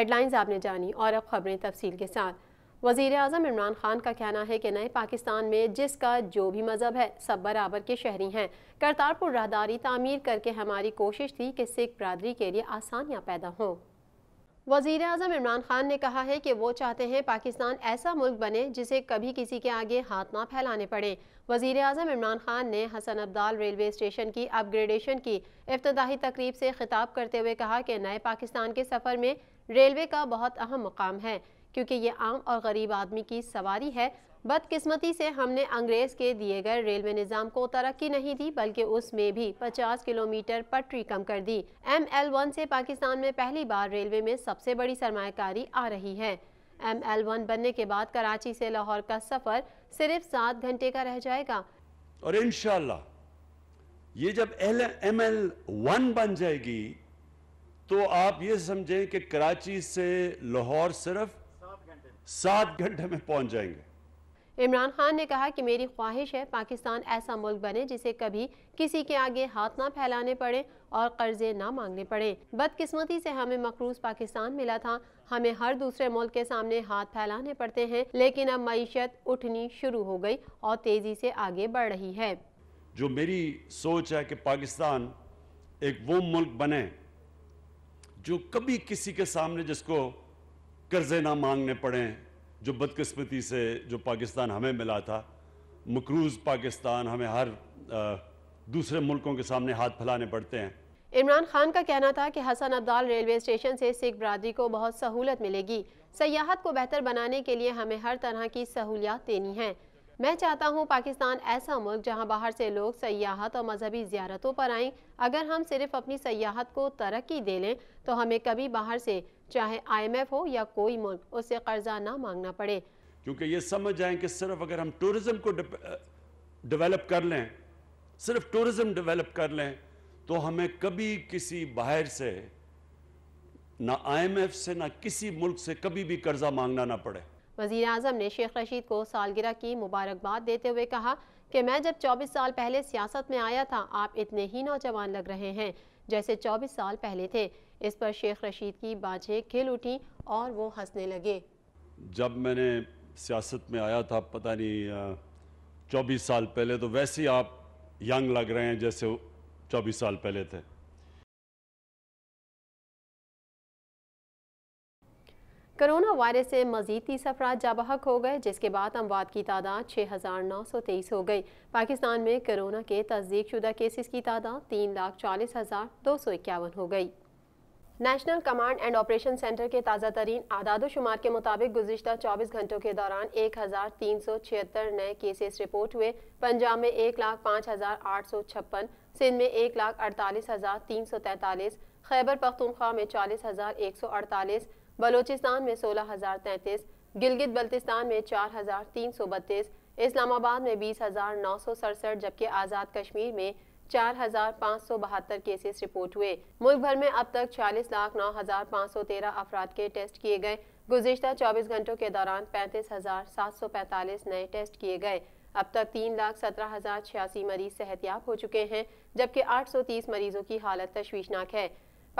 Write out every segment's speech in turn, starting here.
Headlines आपने जानी और अब खबरें तफसील के साथ वजीर अजम इमरान खान का कहना है कि नए पाकिस्तान में जिसका जो भी मज़हब है सब बराबर के शहरी हैं करतारपुर राहदारी तमीर करके हमारी कोशिश थी कि सिख बरदरी के लिए आसानियाँ पैदा हों वजीर अजम इमरान खान ने कहा है कि वो चाहते हैं पाकिस्तान ऐसा मुल्क बने जिसे कभी किसी के आगे हाथ ना फैलाने पड़े वजीर अजम इमरान खान ने हसन अब्दाल रेलवे स्टेशन की अपग्रेडेशन की इफ्तदाही तकरीब से खिताब करते हुए कहा कि नए पाकिस्तान के सफ़र में रेलवे का बहुत अहम मुकाम है क्योंकि ये आम और गरीब आदमी की सवारी है बदकिस्मती से हमने अंग्रेज़ के दिए गए रेलवे निज़ाम को तरक्की नहीं दी बल्कि उसमें भी 50 किलोमीटर पटरी कम कर दी एम एल वन से पाकिस्तान में पहली बार रेलवे में सबसे बड़ी सरमाकारी आ रही है एम एल वन बनने के बाद कराची से लाहौर का सफ़र सिर्फ सात घंटे का रह जाएगा और इन ये जब एम एल वन बन जाएगी तो आप ये समझें कि कराची से लाहौर सिर्फ सात घंटे में पहुंच जाएंगे इमरान खान ने कहा कि मेरी ख्वाहिश है पाकिस्तान ऐसा मुल्क बने जिसे कभी किसी के आगे हाथ ना फैलाने पड़े और कर्जे ना मांगने पड़े बदकिस्मती से हमें मकरूज पाकिस्तान मिला था हमें हर दूसरे मुल्क के सामने हाथ फैलाने पड़ते हैं लेकिन अब मीशत उठनी शुरू हो गई और तेजी से आगे बढ़ रही है जो मेरी सोच है कि पाकिस्तान एक वो मुल्क बने जो कभी किसी के सामने जिसको कर्जे ना मांगने पड़े जो बदकिस्मती से जो पाकिस्तान हमें मिला था मकरूज पाकिस्तान हमें हर आ, दूसरे मुल्कों के सामने हाथ फैलाने पड़ते हैं इमरान खान का कहना था कि हसन अब्दाल रेलवे स्टेशन से सिख बरदरी को बहुत सहूलत मिलेगी सयाहत को बेहतर बनाने के लिए हमें हर तरह की सहूलियात देनी है मैं चाहता हूँ पाकिस्तान ऐसा मुल्क जहाँ बाहर से लोग सयाहत और मजहबी ज्यारतों पर आएं अगर हम सिर्फ अपनी सयाहत को तरक्की दे लें तो हमें कभी बाहर से चाहे आईएमएफ हो या कोई मुल्क उससे कर्जा ना मांगना पड़े क्योंकि ये समझ जाएं कि सिर्फ अगर हम टूरिज़्म को डेवलप कर लें सिर्फ टूरिज़्म डेवलप कर लें तो हमें कभी किसी बाहर से ना आई से ना किसी मुल्क से कभी भी कर्जा मांगना ना पड़े वजीर अजम ने शेख रशीद को सालगिरह की मुबारकबाद देते हुए कहा कि मैं जब चौबीस साल पहले सियासत में आया था आप इतने ही नौजवान लग रहे हैं जैसे चौबीस साल पहले थे इस पर शेख रशीद की बाझें खिल उठी और वो हंसने लगे जब मैंने सियासत में आया था पता नहीं चौबीस साल पहले तो वैसे ही आप यंग लग रहे हैं जैसे चौबीस साल पहले थे कोरोना वायरस से मजीद तीस अफराज जाबहक हो गए जिसके बाद अमवाद की तादाद छः हज़ार नौ सौ तेईस हो गई पाकिस्तान में कोरोना के तस्दीक शुदा केसेस की तादाद तीन लाख चालीस हज़ार दो सौ इक्यावन हो गई national command and operation centre के ताज़ा तरीन आदाद शुमार के मुताबिक गुजशत 24 घंटों के दौरान एक हज़ार तीन सौ छिहत्तर नए केसेस रिपोर्ट हुए पंजाब में एक लाख पाँच हज़ार आठ सौ छप्पन सिंध में एक लाख अड़तालीस हज़ार तीन सौ तैंतालीस खैबर पख्तनख्वा में चालीस हज़ार एक सौ अड़तालीस बलोचिस्तान में सोलह हज़ार तैंतीस गिलगित बल्तिस्तान में चार हज़ार तीन सौ बत्तीस इस्लामाबाद में बीस हज़ार नौ सौ सड़सठ जबकि आज़ाद कश्मीर में चार हजार पाँच सौ बहत्तर केसेस रिपोर्ट हुए मुल्क भर में अब तक चालीस लाख नौ हजार पाँच सौ तेरह अफराद के टेस्ट किए गए गुजशत चौबीस घंटों के दौरान पैंतीस हजार सात सौ पैंतालीस नए टेस्ट किए गए अब तक तीन लाख सत्रह हजार छियासी मरीज सेहतियाब हो चुके हैं जबकि आठ सौ तीस मरीजों की हालत तशवीशनाक है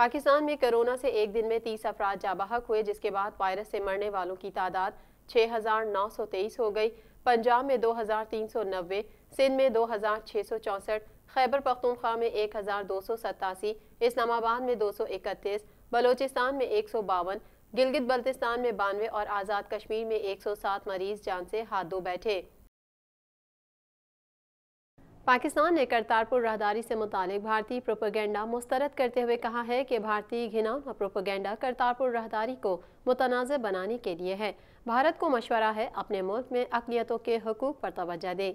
पाकिस्तान में कोरोना से एक दिन में तीस अफराद जाबाहक हुए जिसके बाद वायरस से मरने वालों की तादाद छः हज़ार नौ सौ तेईस हो गई पंजाब में दो हज़ार तीन सौ नब्बे सिंध में दो हज़ार छः सौ चौंसठ खैबर पख्तूनख्वा में एक हज़ार दो सौ सतासी इस्लामाबाद में दो सौ इकतीस बलोचिस्तान में एक सौ बावन गिलगित बल्तिस्तान में बानवे और आज़ाद कश्मीर में एक सौ सात मरीज जान से हाथ धो बैठे पाकिस्तान ने करतारपुर रहदारी से मुतालिक भारतीय प्रोपोगेंडा मुस्तरद करते हुए कहा है कि भारतीय घिना और प्रोपोगेंडा करतारपुर रहदारी को मुतनाज़ बनाने के लिए है भारत को मशवरा है अपने मुल्क में अकलीतों के हकूक़ पर तोज्जा दे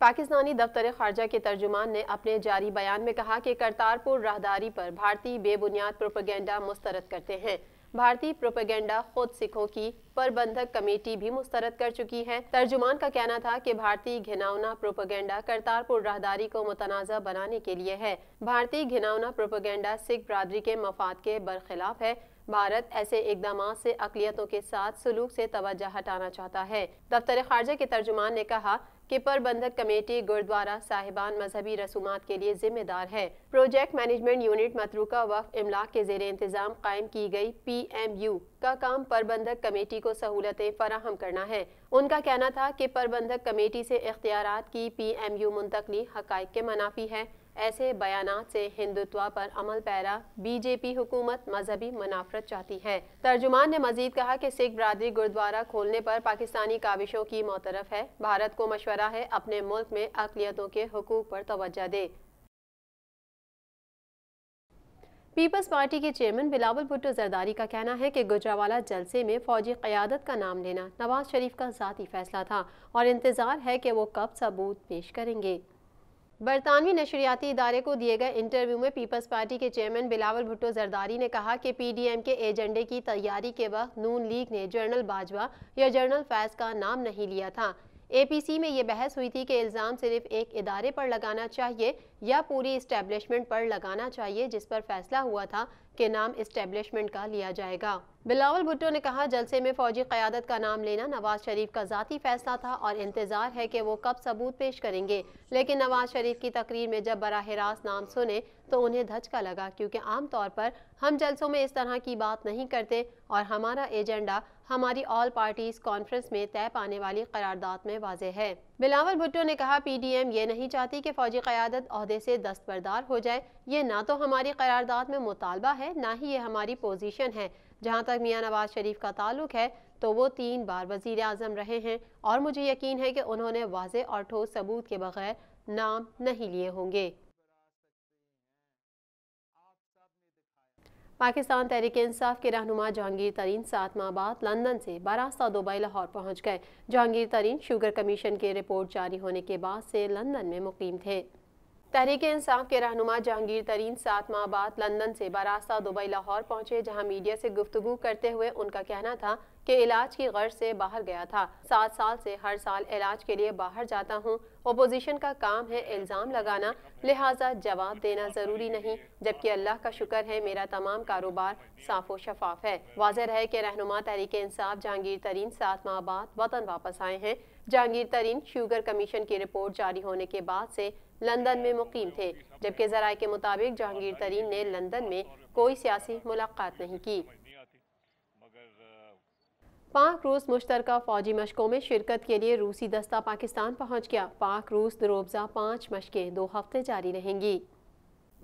पाकिस्तानी दफ्तर खारजा के तर्जुमान ने अपने जारी बयान में कहा कि करतारपुर रहदारी पर भारतीय बेबुनियाद प्रोपोगेंडा मुस्तरद करते हैं भारतीय प्रोपेगेंडा खुद सिखों की प्रबंधक कमेटी भी मुस्तरद कर चुकी है तर्जुमान का कहना था कि भारतीय घिनौना प्रोपेगेंडा करतारपुर राहदारी को मुतनाजा बनाने के लिए है भारतीय घिनौना प्रोपेगेंडा सिख बरदरी के मफाद के बरखिलाफ है भारत ऐसे इकदाम से अकलीतों के साथ सलूक से तोज्जा हटाना चाहता है दफ्तर खारजा के तर्जुमान ने कहा कि प्रबंधक कमेटी गुरुद्वारा साहिबान मजहबी रसूमात के लिए जिम्मेदार है प्रोजेक्ट मैनेजमेंट यूनिट मतरूका वक्फ इमलाक के जेर इंतजाम कायम की गई पी एम यू का काम प्रबंधक कमेटी को सहूलतें फराहम करना है उनका कहना था कि प्रबंधक कमेटी से इख्तियार की पी एम यू मुंतकली हक के मनाफी है ऐसे बयान से हिंदुत्व पर अमल पैरा बीजेपी हुकूमत मजहबी मुनाफरत चाहती है तर्जुमान ने मजीद कहा कि सिख बरदरी गुरुद्वारा खोलने पर पाकिस्तानी काविशों की मोतरफ है भारत को मशवरा है अपने मुल्क में अकलीतों के हकूक पर तोज्जा दे पीपल्स पार्टी के चेयरमैन बिलावल भुट्टो जरदारी का कहना है कि गुजरावाला जलसे में फौजी क़्यादत का नाम लेना नवाज शरीफ का ज़ाती फैसला था और इंतज़ार है कि वो कब सबूत पेश करेंगे बरतानवी नशरियाती इदारे को दिए गए इंटरव्यू में पीपल्स पार्टी के चेयरमैन बिलावल भुट्टो जरदारी ने कहा कि पीडीएम के एजेंडे की तैयारी के वक्त नून लीग ने जनरल बाजवा या जनरल फैज का नाम नहीं लिया था एपीसी में यह बहस हुई थी कि इल्ज़ाम सिर्फ एक इदारे पर लगाना चाहिए या पूरी इस्टेबलिशमेंट पर लगाना चाहिए जिस पर फैसला हुआ था के नाम इस्टेब्लिशमेंट का लिया जाएगा बिलावल भुट्टो ने कहा जलसे में फौजी क्यादत का नाम लेना नवाज शरीफ का जाती फैसला था और इंतज़ार है की वो कब सबूत पेश करेंगे लेकिन नवाज शरीफ की तकरीर में जब बराह रास्त नाम सुने तो उन्हें धचका लगा क्यूँकी आमतौर पर हम जलसों में इस तरह की बात नहीं करते और हमारा एजेंडा हमारी ऑल पार्टीज कॉन्फ्रेंस में तय पाने वाली करारदाद में वाजह है बिलावल भुट्टो ने कहा पी डी एम ये नहीं चाहती कि फौजी क़्यादत अहदे से दस्तबरदार हो जाए ये ना तो हमारी करारदाद में मुतालबा है ना ही ये हमारी पोजीशन है जहाँ तक मियाँ नवाज शरीफ का ताल्लुक है तो वो तीन बार वजीर अजम रहे हैं और मुझे यकीन है कि उन्होंने वाज और ठोस सबूत के बगैर नाम नहीं लिए होंगे पाकिस्तान तहरीक इंसाफ के रहनुमा जहांगीर तरीन सात माह बाद लंदन से बारास्ता दुबई लाहौर पहुंच गए जहांगीर तरीन शुगर कमीशन के रिपोर्ट जारी होने के बाद से लंदन में मुकीम थे तहरीक इंसाफ के रहनुमा जहांगीर तरीन सात माह बाद लंदन से बारास्ता दुबई लाहौर पहुंचे जहां मीडिया से गुफ्तगु करते हुए उनका कहना था कि इलाज की गर्ज से बाहर गया था सात साल से हर साल इलाज के लिए बाहर जाता हूं। अपोजिशन का काम है इल्ज़ाम लगाना लिहाजा जवाब देना ज़रूरी नहीं जबकि अल्लाह का शुक्र है मेरा तमाम कारोबार साफो शफाफ है वाजह है कि रहनुमा तहरीक इंसाफ जहांगीर तरीन सात माह बाद वतन वापस आए हैं जहांगीर तरीन शुगर कमीशन की रिपोर्ट जारी होने के बाद से लंदन में मुकीम थे जबकि जराये के मुताबिक जहांगीर तरीन ने लंदन में कोई सियासी मुलाकात नहीं की पाक रूस मुश्तर फौजी मशकों में शिरकत के लिए रूसी दस्ता पाकिस्तान पहुंच गया पाक रूस दरोबजा पाँच मशकें दो हफ्ते जारी रहेंगी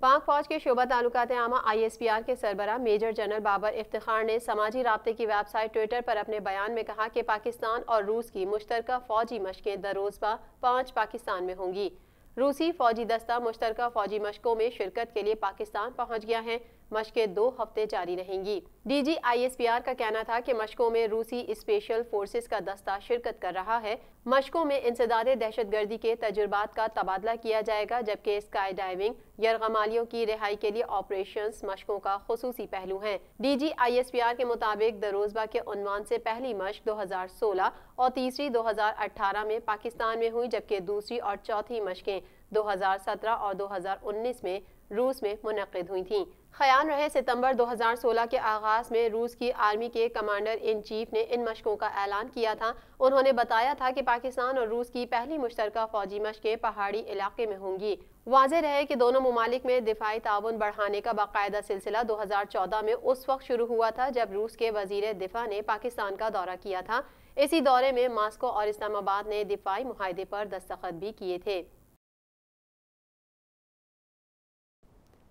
पाक फौज के शोबा तालुकात आमा आईएसपीआर के सरबरा मेजर जनरल बाबर इफ्तार ने समाजी रबते की वेबसाइट ट्विटर पर अपने बयान में कहा कि पाकिस्तान और रूस की मुश्तर फौजी मशकें दरोजबा पाँच पाकिस्तान में होंगी रूसी फौजी दस्ता मुश्तर फौजी मशकों में शिरकत के लिए पाकिस्तान पहुँच गया है मशकें दो हफ्ते जारी रहेंगी पी आर का कहना था कि मशकों में रूसी स्पेशल फोर्सेस का दस्ता शिरकत कर रहा है मशकों में इंसदाद दहशतगर्दी के तजुर्बात का तबादला किया जाएगा जबकि स्काई डाइविंग यरगमालियों की रिहाई के लिए ऑपरेशन मशकों का खसूसी पहलू है D G I S P R के मुताबिक दरोजबा के उन्वान से पहली मशक दो हजार सोलह और तीसरी दो हजार अठारह में पाकिस्तान में हुई जबकि दूसरी और चौथी मशकें दो हजार सत्रह और दो हजार उन्नीस में रूस में मुनद हुई थी खयान रहे सितंबर 2016 के आगाज़ में रूस की आर्मी के कमांडर इन चीफ ने इन मशकों का ऐलान किया था उन्होंने बताया था कि पाकिस्तान और रूस की पहली मुश्तरक फौजी मशकें पहाड़ी इलाके में होंगी वाज रहे कि दोनों ममालिक में दिफाई ताउन बढ़ाने का बाकायदा सिलसिला 2014 में उस वक्त शुरू हुआ था जब रूस के वजीर दिफा ने पाकिस्तान का दौरा किया था इसी दौरे में मास्को और इस्लामाबाद ने दिफाई माहदे पर दस्तखत भी किए थे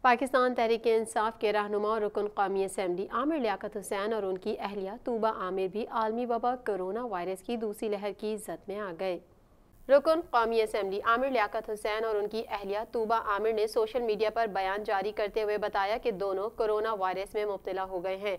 पाकिस्तान तहरीक इंसाफ के रहनुमा रुकन कौमी असम्बली आमिर लियाकत हुसैन और उनकी अहलिया तूबा आमिर भी आलमी वबा करोना वायरस की दूसरी लहर की जद में आ गए रुकन कौमी असम्बली आमिर लियाकत हुसैन और उनकी अहलिया तूबा आमिर ने सोशल मीडिया पर बयान जारी करते हुए बताया कि दोनों कोरोना वायरस में मुबतला हो गए हैं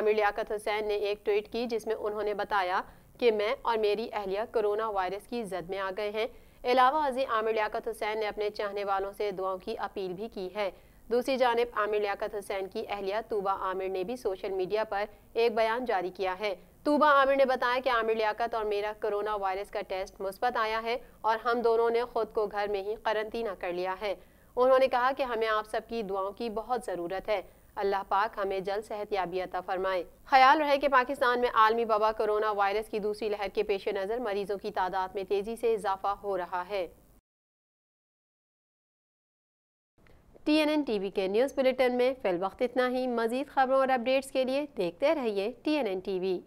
आमिर लियाकत हुसैन ने एक ट्वीट की जिसमें उन्होंने बताया कि मैं और मेरी अहलिया कोरोना वायरस की जद में आ गए हैं अलावा अजी आमिर लियाकत हुसैन ने अपने चाहने वालों से दुआओं की अपील भी की है दूसरी जानब आमिर लियाकत हुसैन की अहलिया तूबा आमिर ने भी सोशल मीडिया पर एक बयान जारी किया है तूबा आमिर ने बताया कि आमिर लियाकत और मेरा कोरोना वायरस का टेस्ट मुस्बत आया है और हम दोनों ने खुद को घर में ही करंतना कर लिया है उन्होंने कहा कि हमें आप सबकी दुआओं की बहुत ज़रूरत है अल्लाह पाक हमें जल्द सेहत याबी अता फरमाए ख्याल रहे कि पाकिस्तान में आलमी वबा कोरोना वायरस की दूसरी लहर के पेश नज़र मरीजों की तादाद में तेज़ी से इजाफा हो रहा है T N N T V के न्यूज़ बुलेटिन में फिल वक्त इतना ही मजीद खबरों और अपडेट्स के लिए देखते रहिए T N N T we